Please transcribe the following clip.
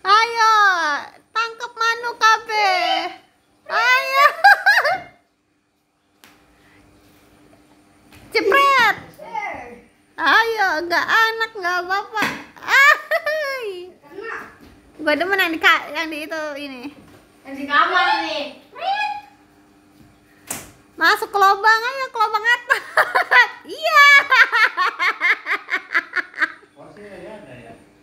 Ayo, tangkap manu kabe. Ayo. Cepret. Ayo, enggak anak enggak apa-apa. Gue demen yang di yang di itu ini. Yang di kamar ini. Masuk ke lubang ayo, ke lubang atas. iya. Porsinya ya.